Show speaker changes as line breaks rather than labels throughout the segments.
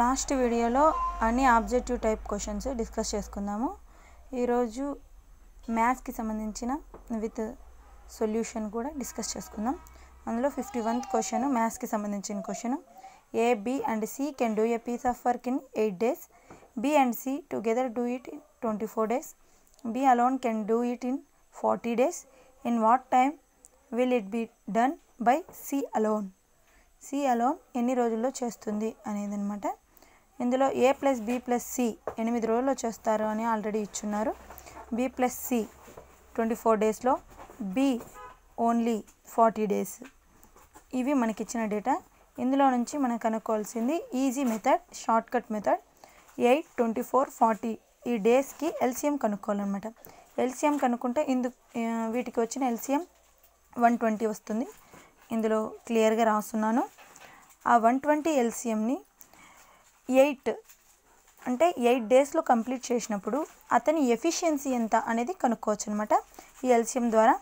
Last వీడియోలో అన్ని objective type questions discuss చేసుకుందాము ఈరోజు మ్యాథ్స్కి సంబంధించిన విత్ సొల్యూషన్ కూడా డిస్కస్ చేసుకుందాం అందులో ఫిఫ్టీ వన్త్ క్వశ్చన్ మ్యాథ్స్కి సంబంధించిన question A B and C can do a piece of work in eight days B and C together do it in twenty four days B alone can do it in forty days in what time will it be done by C alone C alone ఎన్ని రోజుల్లో చేస్తుంది అనేది అనమాట ఇందులో A plus B plus C ఎనిమిది రోజుల్లో చేస్తారు అని ఆల్రెడీ ఇచ్చున్నారు B plus C twenty four డేస్లో బి ఓన్లీ ఫార్టీ డేస్ ఇవి మనకిచ్చిన డేటా ఇందులో నుంచి మనం కనుక్కోవాల్సింది easy method shortcut method eight twenty four forty ఈ డేస్కి ఎల్సిఎం కనుక్కోవాలన్నమాట ఎల్సిఎం కనుక్కుంటే ఇందు వీటికి వచ్చిన ఎల్సిఎం వన్ ట్వంటీ వస్తుంది ఇందులో క్లియర్గా రాస్తున్నాను ఆ వన్ ట్వంటీ ఎల్సిఎంని ఎయిట్ అంటే ఎయిట్ డేస్లో కంప్లీట్ చేసినప్పుడు అతని ఎఫిషియన్సీ ఎంత అనేది కనుక్కోవచ్చు అనమాట ఈ ఎల్సిఎం ద్వారా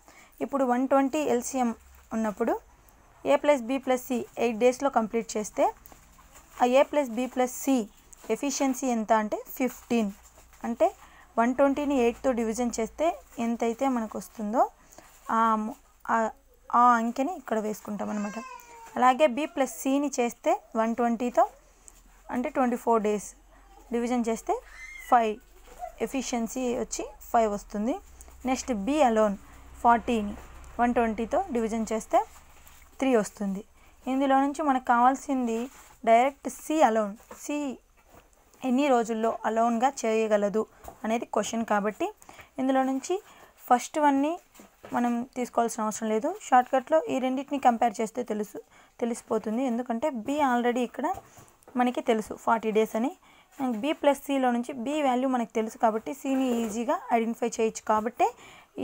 ఇప్పుడు వన్ ట్వంటీ ఎల్సిఎం ఉన్నప్పుడు A plus B plus C eight డేస్లో కంప్లీట్ చేస్తే ఆ A plus B plus C efficiency ఎంత అంటే ఫిఫ్టీన్ అంటే వన్ ట్వంటీని ఎయిట్తో డివిజన్ చేస్తే ఎంతైతే మనకు వస్తుందో ఆ అంకెని ఇక్కడ వేసుకుంటాం అనమాట అలాగే బి ప్లస్ సిని చేస్తే వన్ ట్వంటీతో అంటే ట్వంటీ ఫోర్ డేస్ డివిజన్ చేస్తే ఫైవ్ ఎఫిషియన్సీ వచ్చి ఫైవ్ వస్తుంది నెక్స్ట్ బి అలోన్ ఫార్టీని వన్ ట్వంటీతో డివిజన్ చేస్తే త్రీ వస్తుంది ఇందులో నుంచి మనకు కావాల్సింది డైరెక్ట్ సి అలోన్ సి ఎన్ని రోజుల్లో అలోన్గా చేయగలదు అనేది క్వశ్చన్ కాబట్టి ఇందులో నుంచి ఫస్ట్ వన్ని మనం తీసుకోవాల్సిన అవసరం లేదు షార్ట్కట్లో ఈ రెండింటిని కంపేర్ చేస్తే తెలుసు తెలిసిపోతుంది ఎందుకంటే బి ఆల్రెడీ ఇక్కడ మనకి తెలుసు ఫార్టీ డేస్ అని బి ప్లస్ సిలో నుంచి బి వాల్యూ మనకు తెలుసు కాబట్టి సిని ఈజీగా ఐడెంటిఫై చేయొచ్చు కాబట్టి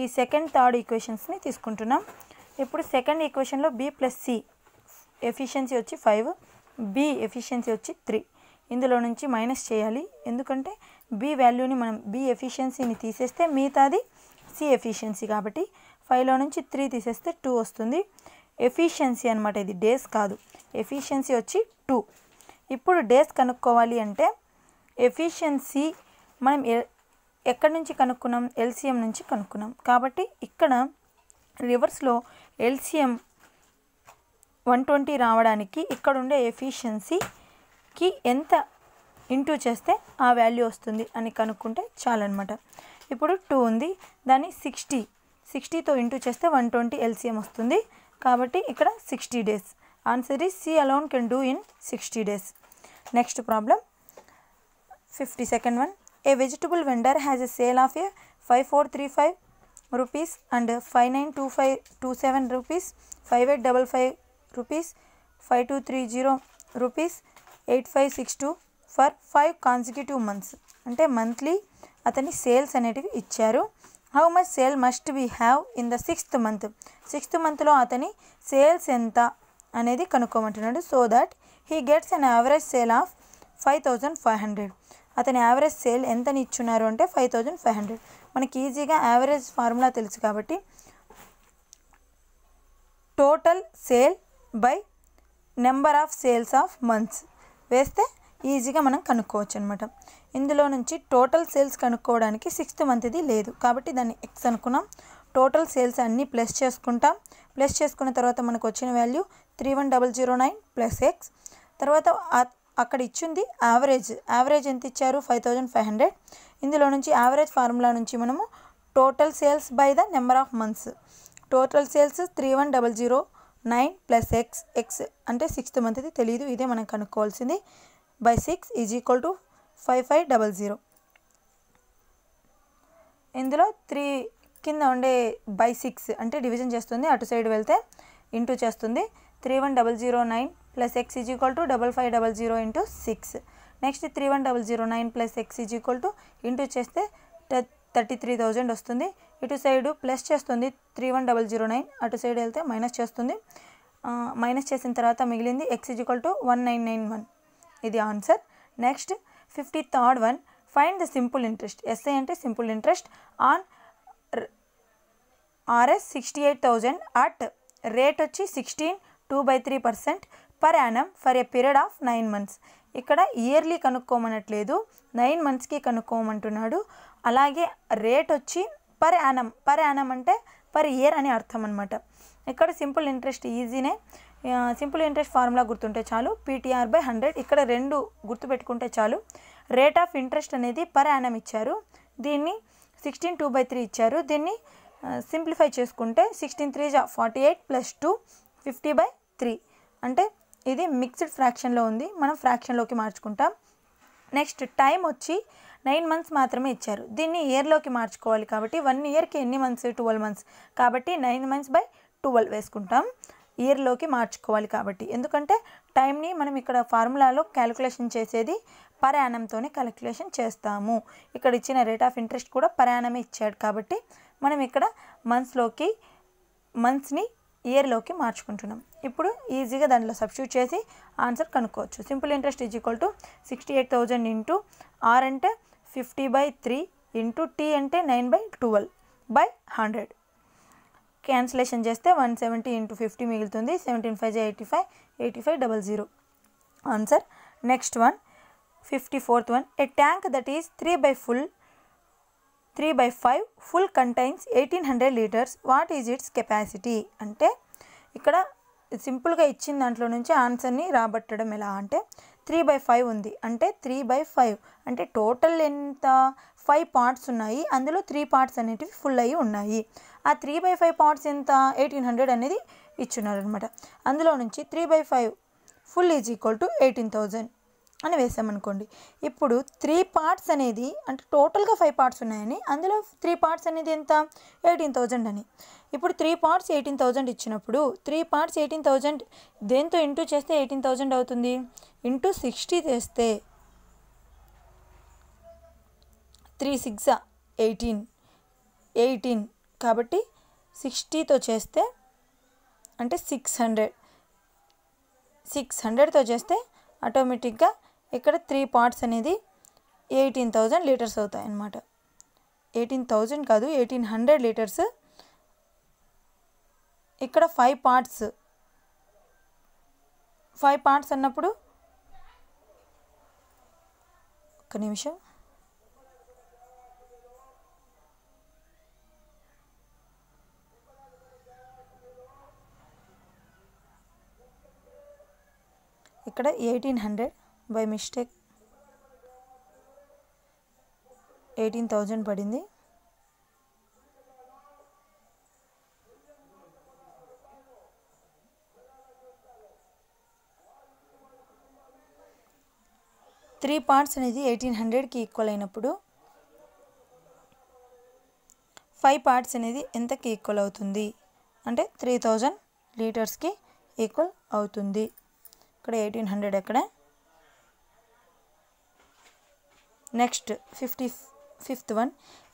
ఈ సెకండ్ థర్డ్ ఈక్వేషన్స్ని తీసుకుంటున్నాం ఇప్పుడు సెకండ్ ఈక్వేషన్లో బి ప్లస్ సి ఎఫిషియన్సీ వచ్చి ఫైవ్ బి ఎఫిషియన్సీ వచ్చి త్రీ ఇందులో నుంచి మైనస్ చేయాలి ఎందుకంటే బి వాల్యూని మనం బి ఎఫిషియన్సీని తీసేస్తే మిగతాది సి ఎఫిషియన్సీ కాబట్టి ఫైవ్లో నుంచి త్రీ తీసేస్తే టూ వస్తుంది ఎఫిషియన్సీ అనమాట ఇది డేస్ కాదు ఎఫిషియన్సీ వచ్చి టూ ఇప్పుడు డేస్ కనుక్కోవాలి అంటే ఎఫిషియన్సీ మనం ఎక్కడి నుంచి కనుక్కున్నాం ఎల్సిఎం నుంచి కనుక్కున్నాం కాబట్టి ఇక్కడ రివర్స్లో ఎల్సిఎం వన్ ట్వంటీ రావడానికి ఇక్కడ ఉండే ఎఫిషియన్సీకి ఎంత ఇంటూ చేస్తే ఆ వాల్యూ వస్తుంది అని కనుక్కుంటే చాలన్నమాట ఇప్పుడు టూ ఉంది దాన్ని సిక్స్టీ సిక్స్టీతో ఇంటూ చేస్తే వన్ ట్వంటీ ఎల్సిఎం వస్తుంది కాబట్టి ఇక్కడ sixty days answer is C alone can do in sixty days next problem fifty second one a vegetable vendor has a sale of a five four three five rupees and five nine two five two seven rupees five eight double five rupees five two three zero rupees eight five six two for five consecutive months అంటే monthly అతని sales అనేటివి ఇచ్చారు how much sale must we have in the sixth month sixth మంత్లో అతని sales ఎంత అనేది కనుక్కోమంటున్నాడు so that he gets an average sale of five thousand five hundred అతని యావరేజ్ సేల్ ఎంతని ఇచ్చున్నారు అంటే ఫైవ్ థౌజండ్ ఫైవ్ హండ్రెడ్ మనకి ఈజీగా యావరేజ్ ఫార్ములా తెలుసు కాబట్టి total sale by number of sales of months వేస్తే ఈజీగా మనం కనుక్కోవచ్చు అనమాట ఇందులో నుంచి టోటల్ సేల్స్ కనుక్కోవడానికి సిక్స్త్ మంత్ది లేదు కాబట్టి దాన్ని ఎక్స్ అనుకున్నాం టోటల్ సేల్స్ అన్నీ ప్లస్ చేసుకుంటాం ప్లస్ చేసుకున్న తర్వాత మనకు వచ్చిన value three one double zero nine plus X తర్వాత అక్కడ ఇచ్చింది యావరేజ్ యావరేజ్ ఎంత ఇచ్చారు ఫైవ్ థౌజండ్ ఫైవ్ హండ్రెడ్ ఇందులో నుంచి యావరేజ్ ఫార్ములా నుంచి మనము total sales by the number of months total sales three one double zero nine plus X X అంటే సిక్స్త్ మంత్ది తెలియదు ఇదే మనం కనుక్కోవాల్సింది by six is equal to five five double zero ఇందులో త్రీ కింద ఉండే బై సిక్స్ అంటే డివిజన్ చేస్తుంది అటు సైడ్ వెళ్తే ఇంటూ చేస్తుంది three one double zero nine plus X is equal to double five double zero into six next three one double zero nine plus X is equal to into చేస్తే thirty three thousand వస్తుంది ఇటు side plus చేస్తుంది three one double zero nine అటు side వెళ్తే minus చేస్తుంది minus చేసిన తర్వాత మిగిలింది X is equal to one nine nine one ఇది answer next fifty third one find the simple interest SI అంటే simple interest on RS sixty eight thousand at rate వచ్చి sixteen two by three percent per annum for a period of nine months ఇక్కడ yearly కనుక్కోమనట్లేదు nine మంత్స్కి కనుక్కోమంటున్నాడు అలాగే rate వచ్చి per annum per annum అంటే per year అని అర్థం అనమాట ఇక్కడ సింపుల్ ఇంట్రెస్ట్ ఈజీనే సింపుల్ ఇంట్రెస్ట్ ఫార్ములా గుర్తుంటే చాలు పీటీఆర్ బై హండ్రెడ్ ఇక్కడ రెండు గుర్తుపెట్టుకుంటే చాలు రేట్ ఆఫ్ ఇంట్రెస్ట్ అనేది పర్ యానం ఇచ్చారు దీన్ని సిక్స్టీన్ టూ బై త్రీ ఇచ్చారు దీన్ని సింప్లిఫై చేసుకుంటే సిక్స్టీన్ త్రీ జా forty eight plus two fifty by three అంటే ఇది మిక్స్డ్ ఫ్రాక్షన్లో ఉంది మనం ఫ్రాక్షన్లోకి మార్చుకుంటాం నెక్స్ట్ టైం వచ్చి నైన్ మంత్స్ మాత్రమే ఇచ్చారు దీన్ని ఇయర్లోకి మార్చుకోవాలి కాబట్టి వన్ ఇయర్కి ఎన్ని మంత్స్ ట్వెల్వ్ మంత్స్ కాబట్టి నైన్ మంత్స్ బై ట్వెల్వ్ వేసుకుంటాం ఇయర్లోకి మార్చుకోవాలి కాబట్టి ఎందుకంటే టైంని మనం ఇక్కడ ఫార్ములాలో క్యాలిక్యులేషన్ చేసేది పరాణంతోనే క్యాలిక్యులేషన్ చేస్తాము ఇక్కడ ఇచ్చిన రేట్ ఆఫ్ ఇంట్రెస్ట్ కూడా పరాణమే ఇచ్చాడు కాబట్టి మనం ఇక్కడ మంత్స్లోకి మంత్స్ని ఇయర్లోకి మార్చుకుంటున్నాం ఇప్పుడు ఈజీగా దాంట్లో సబ్స్ట్యూట్ చేసి ఆన్సర్ కనుక్కోవచ్చు simple interest is equal to sixty eight thousand into R అంటే fifty by three into T అంటే nine by twelve by hundred cancellation చేస్తే వన్ సెవెంటీ ఇంటూ ఫిఫ్టీ మిగులుతుంది seventeen five eighty five eighty five double zero answer next one fifty fourth one a tank that is three by full three by five full contains eighteen hundred litres what is its capacity అంటే ఇక్కడ సింపుల్గా ఇచ్చిన దాంట్లో నుంచి ఆన్సర్ని రాబట్టడం ఎలా అంటే three by five ఉంది అంటే త్రీ బై ఫైవ్ అంటే టోటల్ ఎంత ఫైవ్ పార్ట్స్ ఉన్నాయి అందులో త్రీ పార్ట్స్ అనేటివి ఫుల్ అయ్యి ఉన్నాయి ఆ త్రీ బై ఫైవ్ పార్ట్స్ ఎంత ఎయిటీన్ హండ్రెడ్ అనేది ఇచ్చున్నారనమాట అందులో నుంచి three by five full is equal to eighteen thousand అని వేసామనుకోండి ఇప్పుడు త్రీ పార్ట్స్ అనేది అంటే టోటల్గా ఫైవ్ పార్ట్స్ ఉన్నాయని అందులో త్రీ పార్ట్స్ అనేది ఎంత ఎయిటీన్ థౌజండ్ అని ఇప్పుడు త్రీ పార్ట్స్ ఎయిటీన్ థౌజండ్ ఇచ్చినప్పుడు త్రీ పార్ట్స్ ఎయిటీన్ థౌజండ్ దేంతో ఇంటూ చేస్తే ఎయిటీన్ థౌజండ్ అవుతుంది ఇంటూ సిక్స్టీ చేస్తే త్రీ సిక్స్ ఎయిటీన్ ఎయిటీన్ కాబట్టి సిక్స్టీతో చేస్తే అంటే సిక్స్ హండ్రెడ్ సిక్స్ హండ్రెడ్తో చేస్తే ఆటోమేటిక్గా ఇక్కడ త్రీ పార్ట్స్ అనేది ఎయిటీన్ థౌజండ్ లీటర్స్ అవుతాయి అన్నమాట ఎయిటీన్ థౌజండ్ కాదు ఎయిటీన్ హండ్రెడ్ లీటర్స్ ఇక్కడ ఫైవ్ పార్ట్స్ ఫైవ్ పార్ట్స్ అన్నప్పుడు ఒక నిమిషం ఇక్కడ eighteen hundred by mistake eighteen thousand పడింది త్రీ పార్ట్స్ అనేది ఎయిటీన్ హండ్రెడ్కి ఈక్వల్ అయినప్పుడు ఫైవ్ పార్ట్స్ అనేది ఎంతకి ఈక్వల్ అవుతుంది అంటే త్రీ థౌజండ్ లీటర్స్కి ఈక్వల్ అవుతుంది ఎకడ 1800 ఎకడ నెక్స్ట్ 55త్ వన్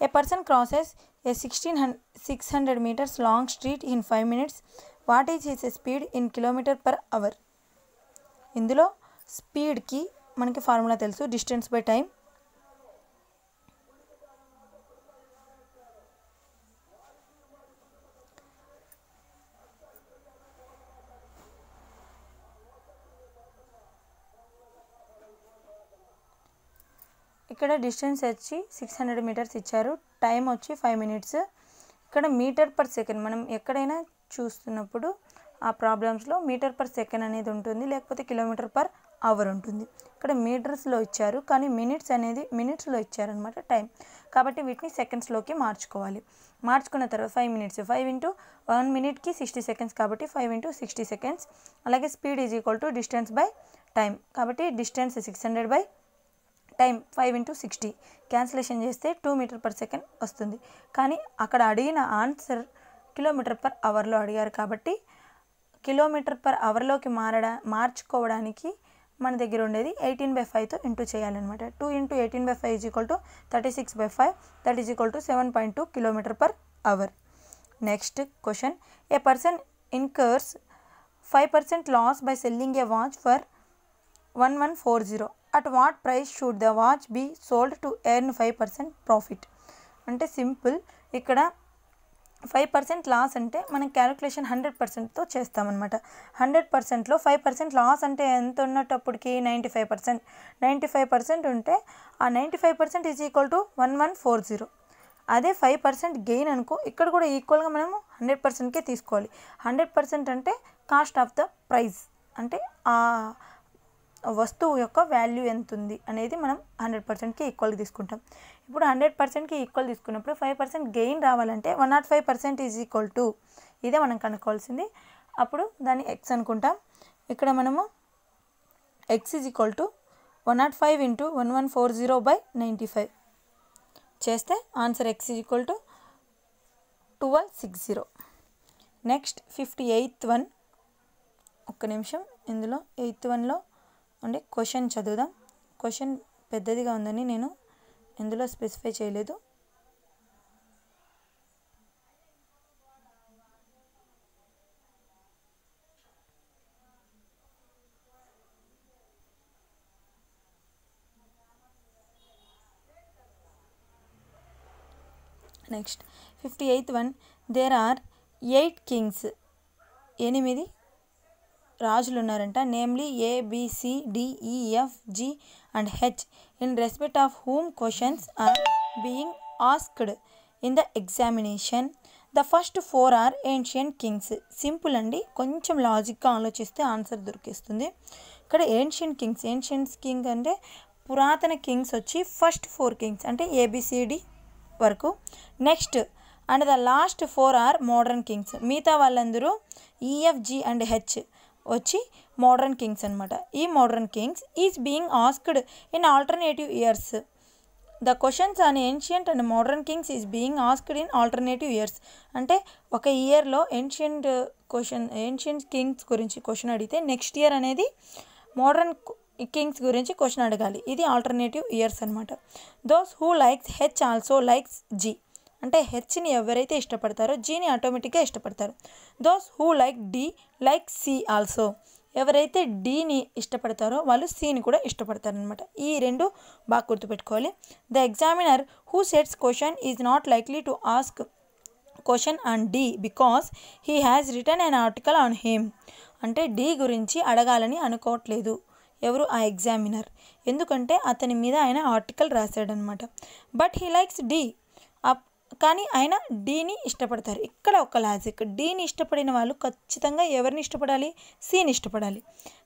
ఎ person ครอส స్ a 1600 600 metres long street in 5 minutes what is his speed in kilometre per hour ఇందులో స్పీడ్ కి మనకి ఫార్ములా తెలుసు డిస్టెన్స్ బై టైం ఇక్కడ డిస్టెన్స్ వచ్చి సిక్స్ హండ్రెడ్ మీటర్స్ ఇచ్చారు టైం వచ్చి ఫైవ్ మినిట్స్ ఇక్కడ మీటర్ పర్ సెకండ్ మనం ఎక్కడైనా చూస్తున్నప్పుడు ఆ ప్రాబ్లమ్స్లో మీటర్ పర్ సెకండ్ అనేది ఉంటుంది లేకపోతే కిలోమీటర్ పర్ అవర్ ఉంటుంది ఇక్కడ మీటర్స్లో ఇచ్చారు కానీ మినిట్స్ అనేది మినిట్స్లో ఇచ్చారనమాట టైం కాబట్టి వీటిని సెకండ్స్లోకి మార్చుకోవాలి మార్చుకున్న తర్వాత five minutes five into one మినిట్కి సిక్స్టీ సెకండ్స్ కాబట్టి ఫైవ్ ఇంటూ సిక్స్టీ సెకండ్స్ అలాగే speed is equal to distance by time కాబట్టి distance six hundred by time five into sixty cancellation చేస్తే టూ మీటర్ పర్ సెకండ్ వస్తుంది కానీ అక్కడ అడిగిన answer kilometre per అవర్లో అడిగారు కాబట్టి కిలోమీటర్ పర్ అవర్లోకి మారడా మార్చుకోవడానికి మన దగ్గర ఉండేది ఎయిటీన్ బై ఫైవ్తో ఇంటూ చేయాలన్నమాట two into eighteen by five is equal to thirty six by five that is equal to seven point two kilometre per hour next question a person incurs five percent loss by selling a watch for one one four zero at what price should the watch be sold to earn five percent profit అంటే simple ఇక్కడ five percent loss అంటే మనం calculation hundred పర్సెంట్తో చేస్తామన్నమాట hundred పర్సెంట్లో five percent loss అంటే ఎంత ఉన్నటప్పటికి ninety five percent ninety five percent ఉంటే ఆ ninety five percent is equal to one one four zero అదే ఫైవ్ పర్సెంట్ గెయిన్ అనుకో ఇక్కడ కూడా ఈక్వల్గా మనము హండ్రెడ్ పర్సెంట్కే తీసుకోవాలి హండ్రెడ్ పర్సెంట్ అంటే కాస్ట్ ఆఫ్ ద ప్రైస్ అంటే వస్తువు యొక్క వాల్యూ ఎంత ఉంది అనేది మనం హండ్రెడ్ పర్సెంట్కి ఈక్వల్గా తీసుకుంటాం ఇప్పుడు హండ్రెడ్ పర్సెంట్కి ఈక్వల్ తీసుకున్నప్పుడు ఫైవ్ పర్సెంట్ గెయిన్ రావాలంటే one naught five percent is equal to ఇదే మనం కనుక్కోవాల్సింది అప్పుడు దాన్ని ఎక్స్ అనుకుంటాం ఇక్కడ మనము X is equal to one naught five into one one four zero by ninety five చేస్తే answer X is equal to twelve six zero next fifty eighth one ఒక్క నిమిషం ఇందులో ఎయిత్ వన్లో అంటే క్వశ్చన్ చదువుదాం క్వశ్చన్ పెద్దదిగా ఉందని నేను ఇందులో స్పెసిఫై చేయలేదు next fifty eighth one there are eight kings ఎనిమిది రాజులు ఉన్నారంట namely A G and H in respect of whom questions are being asked in the examination the first four are ancient kings simple అండి కొంచెం లాజిక్గా ఆలోచిస్తే answer దొరికిస్తుంది ఇక్కడ ancient Kings ancient king అంటే పురాతన kings వచ్చి ఫస్ట్ ఫోర్ కింగ్స్ అంటే A B C D వరకు next and the last four are modern kings మిగతా వాళ్ళందరూ ఈఎఫ్జి అండ్ హెచ్ వచ్చి మోడర్న్ కింగ్స్ అనమాట ఈ modern kings is being asked in alternative years the questions on ancient and modern kings is being asked in alternative years అంటే ఒక ఇయర్లో ancient question ancient kings గురించి question అడిగితే next year అనేది modern kings గురించి question అడగాలి ఇది alternative years అనమాట those who likes H also likes G అంటే హెచ్ని ఎవరైతే ఇష్టపడతారో జీని ఆటోమేటిక్గా ఇష్టపడతారు those who like D like C also ఎవరైతే డీని ఇష్టపడతారో వాళ్ళు సిని కూడా ఇష్టపడతారనమాట ఈ రెండు బాగా గుర్తుపెట్టుకోవాలి the examiner who sets question is not likely to ask question on D because he has return an article on him అంటే డి గురించి అడగాలని అనుకోవట్లేదు ఎవరు ఆ ఎగ్జామినర్ ఎందుకంటే అతని మీద ఆయన ఆర్టికల్ రాశాడనమాట but he likes D up కానీ ఆయన డీని ఇష్టపడతారు ఇక్కడ ఒక లాజిక్ డీని ఇష్టపడిన వాళ్ళు ఖచ్చితంగా ఎవరిని ఇష్టపడాలి సీని ఇష్టపడాలి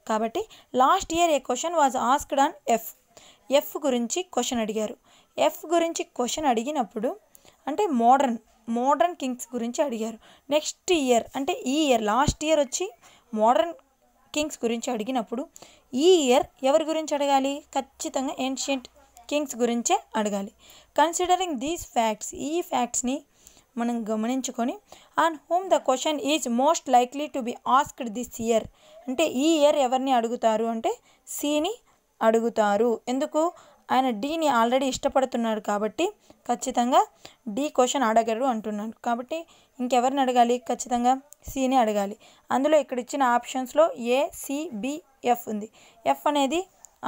కాబట్టి last year a question was asked on F F గురించి క్వశ్చన్ అడిగారు ఎఫ్ గురించి క్వశ్చన్ అడిగినప్పుడు అంటే మోడర్న్ మోడర్న్ కింగ్స్ గురించి అడిగారు నెక్స్ట్ ఇయర్ అంటే ఈ ఇయర్ లాస్ట్ ఇయర్ వచ్చి మోడర్న్ కింగ్స్ గురించి అడిగినప్పుడు ఈ ఇయర్ ఎవరి గురించి అడగాలి ఖచ్చితంగా ఏన్షియంట్ కింగ్స్ గురించే అడగాలి కన్సిడరింగ్ దీస్ ఫ్యాక్ట్స్ ఈ ఫ్యాక్ట్స్ని మనం గమనించుకొని on whom the question is most likely to be asked this year అంటే ఈ ఇయర్ ఎవరిని అడుగుతారు అంటే సిని అడుగుతారు ఎందుకు ఆయన డీని ఆల్రెడీ ఇష్టపడుతున్నాడు కాబట్టి ఖచ్చితంగా డి క్వశ్చన్ అడగరు అంటున్నాడు కాబట్టి ఇంకెవరిని అడగాలి ఖచ్చితంగా సిని అడగాలి అందులో ఇక్కడ ఇచ్చిన ఆప్షన్స్లో ఏ సిబిఎఫ్ ఉంది ఎఫ్ అనేది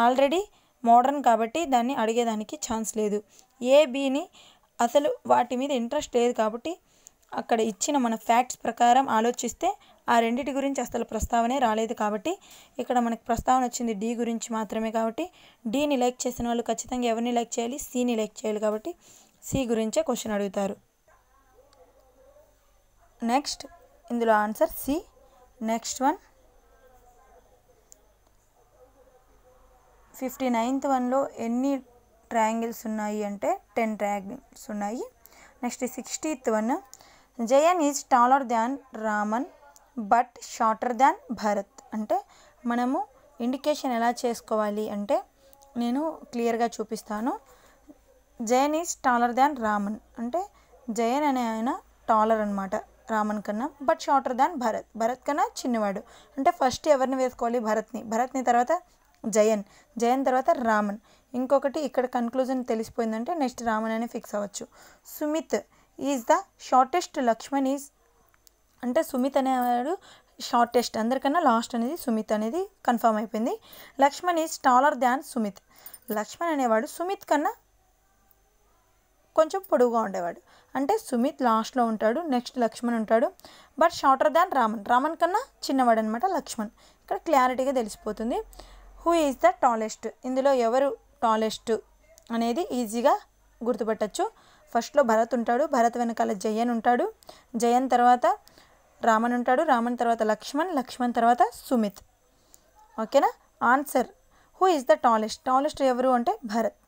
ఆల్రెడీ మోడర్న్ కాబట్టి దాన్ని అడిగేదానికి ఛాన్స్ లేదు ఏ బీని అసలు వాటి మీద ఇంట్రెస్ట్ లేదు కాబట్టి అక్కడ ఇచ్చిన మన ఫ్యాక్ట్స్ ప్రకారం ఆలోచిస్తే ఆ రెండిటి గురించి అసలు ప్రస్తావనే రాలేదు కాబట్టి ఇక్కడ మనకు ప్రస్తావన వచ్చింది డి గురించి మాత్రమే కాబట్టి డీని లైక్ చేసిన వాళ్ళు ఖచ్చితంగా ఎవరిని లైక్ చేయాలి సిని లైక్ చేయాలి కాబట్టి సి గురించే క్వశ్చన్ అడుగుతారు నెక్స్ట్ ఇందులో answer C next one fifty ninth వన్లో ఎన్ని ట్రయాంగిల్స్ ఉన్నాయి అంటే టెన్ ట్రయాంగిల్స్ ఉన్నాయి next sixtieth one Jayan is taller than Raman but shorter than Bharat అంటే మనము ఇండికేషన్ ఎలా చేసుకోవాలి అంటే నేను క్లియర్గా చూపిస్తాను Jayan is taller than Raman అంటే జయన్ అనే ఆయన టాలర్ అనమాట రామన్ కన్నా but shorter than Bharat Bharat కన్నా చిన్నవాడు అంటే ఫస్ట్ ఎవరిని వేసుకోవాలి భరత్ని భరత్ని తర్వాత జయన్ జయన్ తర్వాత రామన్ ఇంకొకటి ఇక్కడ కన్క్లూజన్ తెలిసిపోయిందంటే నెక్స్ట్ రామన్ అనే ఫిక్స్ అవ్వచ్చు Sumit is the shortest Lakshman is అంటే సుమిత్ అనేవాడు షార్టెస్ట్ అందరికన్నా లాస్ట్ అనేది సుమిత్ అనేది కన్ఫర్మ్ అయిపోయింది Lakshman is taller than Sumit Lakshman అనేవాడు సుమిత్ కన్నా కొంచెం పొడువుగా ఉండేవాడు అంటే సుమిత్ లాస్ట్లో ఉంటాడు నెక్స్ట్ లక్ష్మణ్ ఉంటాడు but shorter than Raman Raman కన్నా చిన్నవాడు అనమాట లక్ష్మణ్ ఇక్కడ క్లారిటీగా తెలిసిపోతుంది హూ ఈజ్ ద టాలెస్ట్ ఇందులో ఎవరు టాలెస్ట్ అనేది ఈజీగా గుర్తుపట్టచ్చు ఫస్ట్లో భరత్ ఉంటాడు భరత్ వెనకాల జయన్ ఉంటాడు జయన్ తర్వాత రామన్ ఉంటాడు రామన్ తర్వాత లక్ష్మణ్ లక్ష్మణ్ తర్వాత సుమిత్ ఓకేనా answer who is the tallest tallest ఎవరు అంటే Bharat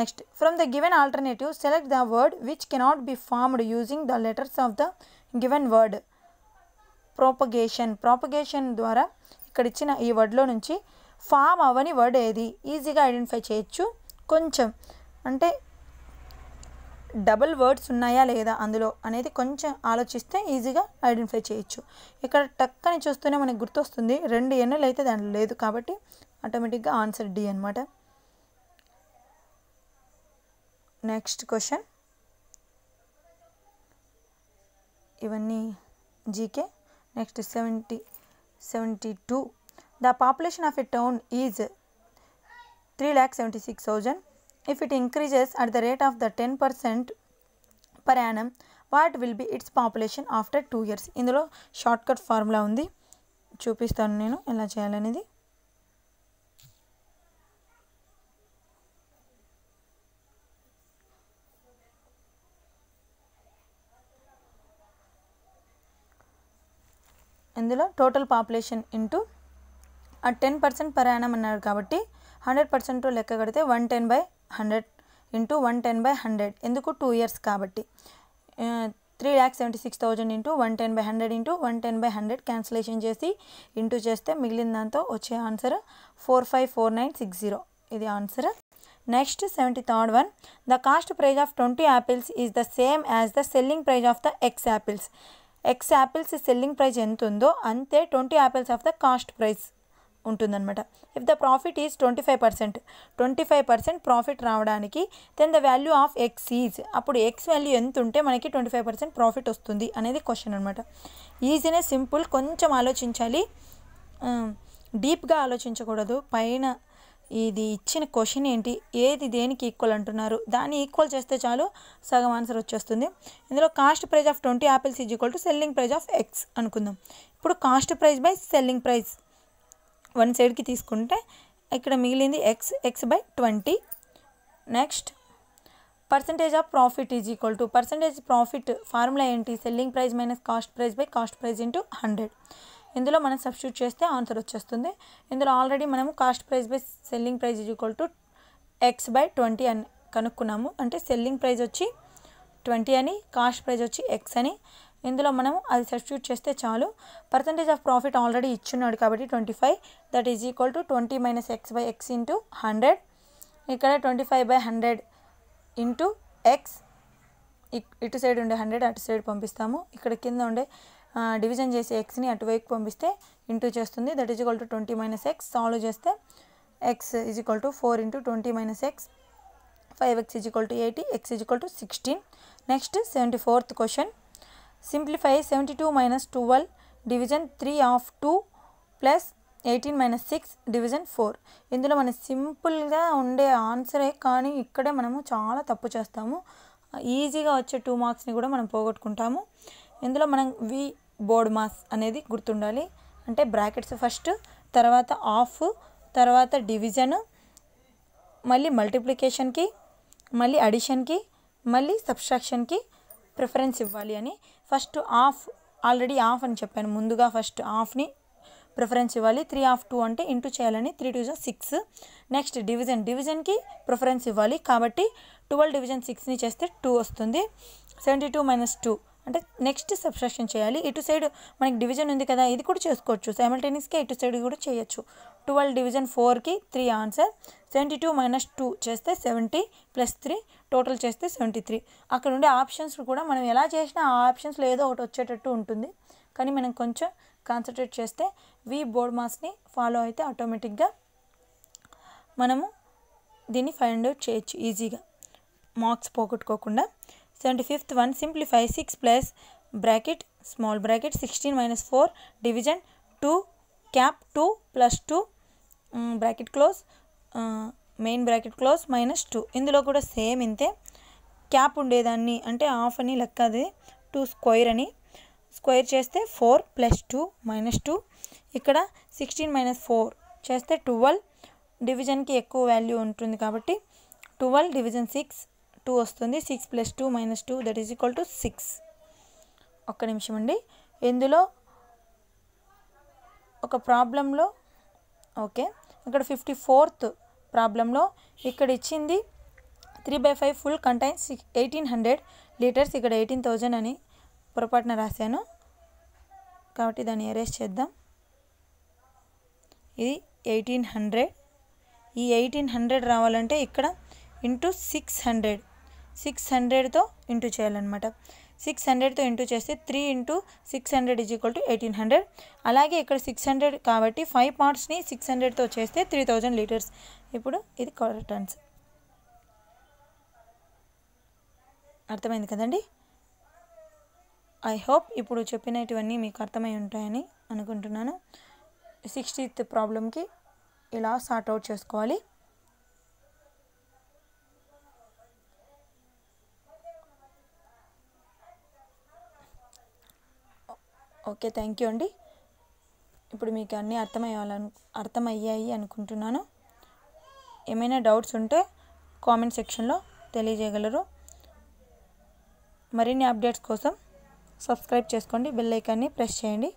next from the given alternative select the word which cannot be formed using the letters of the given word propagation propagation ద్వారా ఇక్కడ ఇచ్చిన ఈ వర్డ్లో నుంచి ఫామ్ అవని వర్డ్ ఏది ఈజీగా ఐడెంటిఫై చేయొచ్చు కొంచెం అంటే డబుల్ వర్డ్స్ ఉన్నాయా లేదా అందులో అనేది కొంచెం ఆలోచిస్తే ఈజీగా ఐడెంటిఫై చేయొచ్చు ఇక్కడ టక్కని చూస్తేనే చూస్తూనే గుర్తొస్తుంది రెండు ఎన్నులు అయితే దాంట్లో లేదు కాబట్టి ఆటోమేటిక్గా ఆన్సర్ డి అనమాట నెక్స్ట్ క్వశ్చన్ ఇవన్నీ GK next seventy seventy two The population of a town is 3,76,000. If it increases at the rate of the 10% per annum, what will be its population after two years ఇందులో shortcut formula ఉంది చూపిస్తాను నేను ఎలా చేయాలనేది ఇందులో total population into ten percent per annum అన్నారు కాబట్టి hundred percent లెక్క కడితే one ten by hundred into one ten by hundred ఎందుకు టూ ఇయర్స్ కాబట్టి three lakh seventy six thousand into one ten by hundred into one ten by hundred cancellation చేసి into చేస్తే మిగిలిన దాంతో వచ్చే answer four five four nine six zero ఇది answer next seventy third one the cost price of twenty apples is the same as the selling price of the X apples X apples selling price ఎంత ఉందో అంతే twenty apples of the cost price ఉంటుందన్నమాట if the profit is twenty five percent twenty five percent profit రావడానికి then the value of X is అప్పుడు X value ఎంత ఉంటే మనకి twenty five percent profit వస్తుంది అనేది క్వశ్చన్ అనమాట ఈజీనే సింపుల్ కొంచెం ఆలోచించాలి డీప్గా ఆలోచించకూడదు పైన ఇది ఇచ్చిన క్వశ్చన్ ఏంటి ఏది దేనికి ఈక్వల్ అంటున్నారు దాన్ని ఈక్వల్ చేస్తే చాలు సగం ఆన్సర్ వచ్చేస్తుంది ఇందులో cost price of twenty apples is equal to selling price of X అనుకుందాం ఇప్పుడు cost price by selling price one సైడ్కి తీసుకుంటే ఇక్కడ మిగిలింది X X by twenty next percentage of profit is equal to percentage profit formula ఏంటి selling price minus cost price by cost price into hundred ఇందులో మనం substitute చేస్తే answer వచ్చేస్తుంది ఇందులో ఆల్రెడీ మనము cost price by selling price is equal to X by twenty అని కనుక్కున్నాము అంటే సెల్లింగ్ ప్రైస్ వచ్చి ట్వంటీ అని కాస్ట్ ప్రైస్ వచ్చి ఎక్స్ అని ఇందులో మనం అది సబ్స్టిట్యూట్ చేస్తే చాలు పర్సంటేజ్ ఆఫ్ ప్రాఫిట్ ఆల్రెడీ ఇచ్చున్నాడు కాబట్టి twenty five that is equal to twenty minus X by X into hundred ఇక్కడ twenty five by hundred into X ఇటు సైడ్ ఉండే హండ్రెడ్ అటు సైడ్ పంపిస్తాము ఇక్కడ కింద ఉండే డివిజన్ చేసి ఎక్స్ని అటువైపు పంపిస్తే ఇంటూ చేస్తుంది that is equal to twenty minus X solve చేస్తే X is equal to four into twenty minus X five X is equal to eighty X is equal to sixteen next seventy fourth question seventy two minus twelve division three of two plus eighteen minus six division four ఇందులో మనం సింపుల్గా ఉండే ఆన్సరే కానీ ఇక్కడే మనము చాలా తప్పు చేస్తాము ఈజీగా వచ్చే టూ మార్క్స్ని కూడా మనం పోగొట్టుకుంటాము ఇందులో మనం వి బోర్డ్ మార్క్స్ అనేది గుర్తుండాలి అంటే బ్రాకెట్స్ ఫస్ట్ తర్వాత ఆఫ్ తర్వాత డివిజన్ మళ్ళీ మల్టిప్లికేషన్కి మళ్ళీ అడిషన్కి మళ్ళీ సబ్స్ట్రాక్షన్కి ప్రిఫరెన్స్ ఇవ్వాలి అని ఫస్ట్ ఆఫ్ ఆల్రెడీ ఆఫ్ అని చెప్పాను ముందుగా ఫస్ట్ ఆఫ్ని ప్రిఫరెన్స్ ఇవ్వాలి త్రీ ఆఫ్ టూ అంటే ఇంటూ చేయాలని three two six next division డివిజన్కి ప్రిఫరెన్స్ ఇవ్వాలి కాబట్టి ట్వెల్వ్ డివిజన్ సిక్స్ని చేస్తే టూ వస్తుంది సెవెంటీ టూ మైనస్ టూ అంటే నెక్స్ట్ సబ్స్ట్రాక్షన్ చేయాలి ఇటు సైడ్ మనకి డివిజన్ ఉంది కదా ఇది కూడా చేసుకోవచ్చు సైమల్టేనియస్గా ఇటు సైడ్ కూడా చేయొచ్చు ట్వెల్వ్ డివిజన్ ఫోర్కి three answer seventy two minus two చేస్తే సెవెంటీ ప్లస్ త్రీ టోటల్ చేస్తే సెవెంటీ త్రీ అక్కడ ఉండే ఆప్షన్స్ కూడా మనం ఎలా చేసినా ఆ ఆప్షన్స్లో ఏదో ఒకటి వచ్చేటట్టు ఉంటుంది కానీ మనం కొంచెం కాన్సన్ట్రేట్ చేస్తే వి బోర్డ్ మాస్ని ఫాలో అయితే ఆటోమేటిక్గా మనము దీన్ని ఫైండ్ అవుట్ చేయొచ్చు ఈజీగా మార్క్స్ పోగొట్టుకోకుండా seventy fifth one simplify six plus bracket small bracket sixteen minus four division two cap two plus two bracket close main bracket close minus two ఇందులో కూడా సేమ్ ఇంతే క్యాప్ ఉండేదాన్ని అంటే హాఫ్ అని లెక్క అది టూ స్క్వైర్ అని స్క్వైర్ చేస్తే four plus two minus two ఇక్కడ సిక్స్టీన్ మైనస్ ఫోర్ చేస్తే ట్వెల్వ్ డివిజన్కి ఎక్కువ వాల్యూ ఉంటుంది కాబట్టి ట్వెల్వ్ డివిజన్ సిక్స్ టూ వస్తుంది six plus two minus two that is equal to six ఒక్క నిమిషం అండి ఇందులో ఒక ప్రాబ్లంలో ఓకే ఇక్కడ ఫిఫ్టీ ఫోర్త్ ప్రాబ్లంలో ఇక్కడ ఇచ్చింది three by five full contains eighteen hundred litres ఇక్కడ ఎయిటీన్ థౌజండ్ అని పొరపాటున రాశాను కాబట్టి దాన్ని ఎరేజ్ చేద్దాం ఇది ఎయిటీన్ హండ్రెడ్ ఈ ఎయిటీన్ హండ్రెడ్ రావాలంటే ఇక్కడ ఇంటూ సిక్స్ హండ్రెడ్ సిక్స్ హండ్రెడ్తో ఇంటూ చేయాలన్నమాట సిక్స్ హండ్రెడ్తో ఇంటూ చేస్తే three into six hundred is equal to eighteen hundred అలాగే ఇక్కడ సిక్స్ హండ్రెడ్ కాబట్టి ఫైవ్ పార్ట్స్ని సిక్స్ హండ్రెడ్తో చేస్తే త్రీ థౌజండ్ లీటర్స్ ఇప్పుడు ఇది కాటన్స్ అర్థమైంది కదండి ఐ హోప్ ఇప్పుడు చెప్పినటువన్నీ మీకు అర్థమై ఉంటాయని అనుకుంటున్నాను సిక్స్టీత్ ప్రాబ్లంకి ఇలా సార్ట్ అవుట్ చేసుకోవాలి ఓకే థ్యాంక్ యూ అండి ఇప్పుడు మీకు అన్నీ అర్థమయ్యాలను అర్థమయ్యాయి అనుకుంటున్నాను ఏమైనా డౌట్స్ ఉంటే కామెంట్ సెక్షన్లో తెలియజేయగలరు మరిన్ని అప్డేట్స్ కోసం సబ్స్క్రైబ్ చేసుకోండి బెల్ ఐకాన్ని ప్రెస్ చేయండి